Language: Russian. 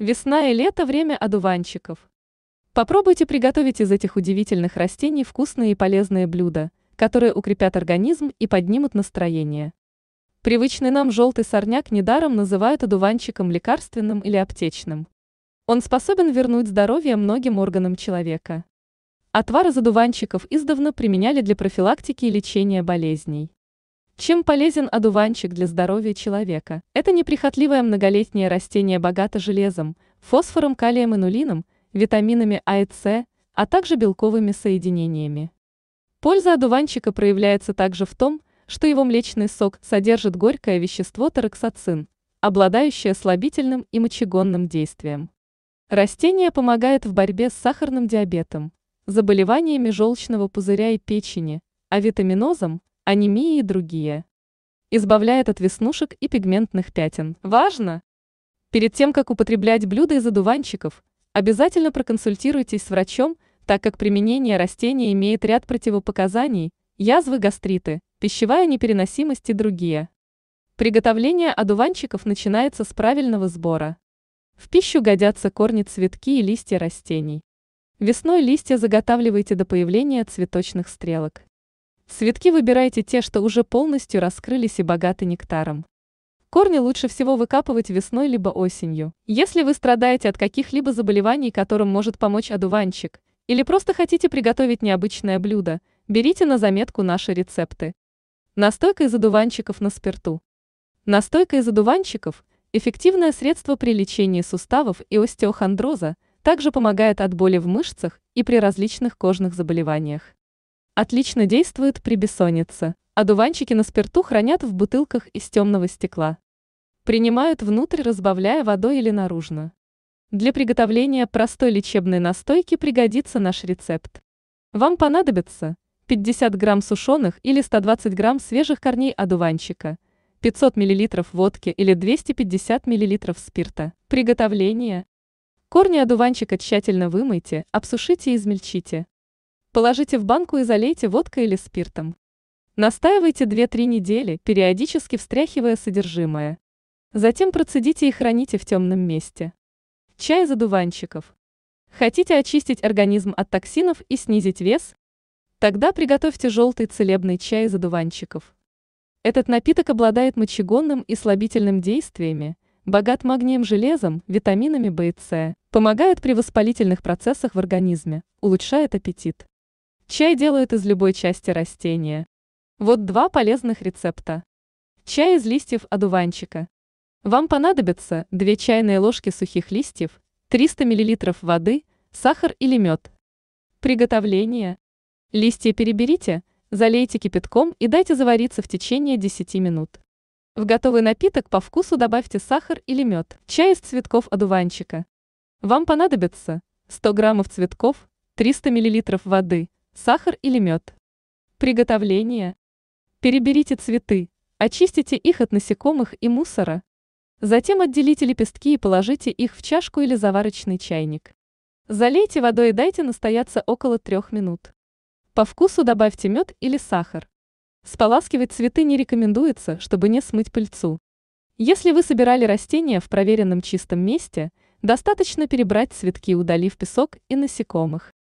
Весна и лето – время одуванчиков. Попробуйте приготовить из этих удивительных растений вкусные и полезные блюда, которые укрепят организм и поднимут настроение. Привычный нам желтый сорняк недаром называют одуванчиком лекарственным или аптечным. Он способен вернуть здоровье многим органам человека. Отвары из одуванчиков издавна применяли для профилактики и лечения болезней. Чем полезен одуванчик для здоровья человека? Это неприхотливое многолетнее растение богато железом, фосфором, калием и нулином, витаминами А и С, а также белковыми соединениями. Польза одуванчика проявляется также в том, что его млечный сок содержит горькое вещество тараксоцин, обладающее слабительным и мочегонным действием. Растение помогает в борьбе с сахарным диабетом, заболеваниями желчного пузыря и печени, а витаминозом – анемии и другие. Избавляет от веснушек и пигментных пятен. Важно! Перед тем, как употреблять блюда из одуванчиков, обязательно проконсультируйтесь с врачом, так как применение растения имеет ряд противопоказаний, язвы, гастриты, пищевая непереносимость и другие. Приготовление одуванчиков начинается с правильного сбора. В пищу годятся корни, цветки и листья растений. Весной листья заготавливайте до появления цветочных стрелок. Цветки выбирайте те, что уже полностью раскрылись и богаты нектаром. Корни лучше всего выкапывать весной либо осенью. Если вы страдаете от каких-либо заболеваний, которым может помочь одуванчик, или просто хотите приготовить необычное блюдо, берите на заметку наши рецепты. Настойка из одуванчиков на спирту. Настойка из одуванчиков – эффективное средство при лечении суставов и остеохондроза, также помогает от боли в мышцах и при различных кожных заболеваниях. Отлично действует при бессоннице. Одуванчики на спирту хранят в бутылках из темного стекла. Принимают внутрь, разбавляя водой или наружно. Для приготовления простой лечебной настойки пригодится наш рецепт. Вам понадобится 50 грамм сушеных или 120 грамм свежих корней одуванчика, 500 миллилитров водки или 250 миллилитров спирта. Приготовление. Корни одуванчика тщательно вымойте, обсушите и измельчите. Положите в банку и залейте водкой или спиртом. Настаивайте 2-3 недели, периодически встряхивая содержимое. Затем процедите и храните в темном месте. Чай из одуванчиков. Хотите очистить организм от токсинов и снизить вес? Тогда приготовьте желтый целебный чай из одуванчиков. Этот напиток обладает мочегонным и слабительным действиями, богат магнием, железом, витаминами В и С, помогает при воспалительных процессах в организме, улучшает аппетит. Чай делают из любой части растения. Вот два полезных рецепта. Чай из листьев одуванчика. Вам понадобится 2 чайные ложки сухих листьев, 300 мл воды, сахар или мед. Приготовление. Листья переберите, залейте кипятком и дайте завариться в течение 10 минут. В готовый напиток по вкусу добавьте сахар или мед. Чай из цветков одуванчика. Вам понадобится 100 граммов цветков, 300 миллилитров воды, сахар или мед. Приготовление. Переберите цветы, очистите их от насекомых и мусора. Затем отделите лепестки и положите их в чашку или заварочный чайник. Залейте водой и дайте настояться около трех минут. По вкусу добавьте мед или сахар. Споласкивать цветы не рекомендуется, чтобы не смыть пыльцу. Если вы собирали растения в проверенном чистом месте, достаточно перебрать цветки, удалив песок и насекомых.